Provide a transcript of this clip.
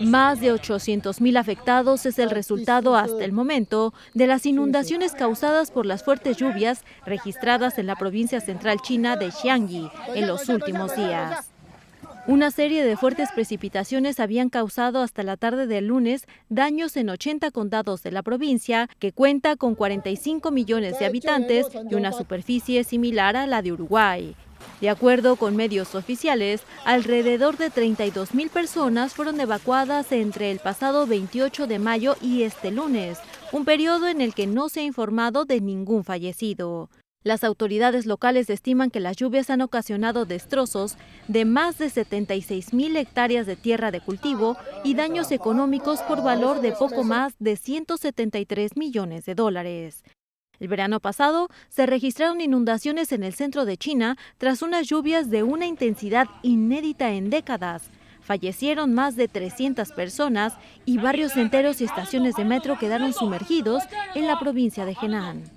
Más de 800.000 afectados es el resultado hasta el momento de las inundaciones causadas por las fuertes lluvias registradas en la provincia central china de Xiangyi en los últimos días. Una serie de fuertes precipitaciones habían causado hasta la tarde del lunes daños en 80 condados de la provincia, que cuenta con 45 millones de habitantes y una superficie similar a la de Uruguay. De acuerdo con medios oficiales, alrededor de 32.000 personas fueron evacuadas entre el pasado 28 de mayo y este lunes, un periodo en el que no se ha informado de ningún fallecido. Las autoridades locales estiman que las lluvias han ocasionado destrozos de más de 76 hectáreas de tierra de cultivo y daños económicos por valor de poco más de 173 millones de dólares. El verano pasado se registraron inundaciones en el centro de China tras unas lluvias de una intensidad inédita en décadas. Fallecieron más de 300 personas y barrios enteros y estaciones de metro quedaron sumergidos en la provincia de Henan.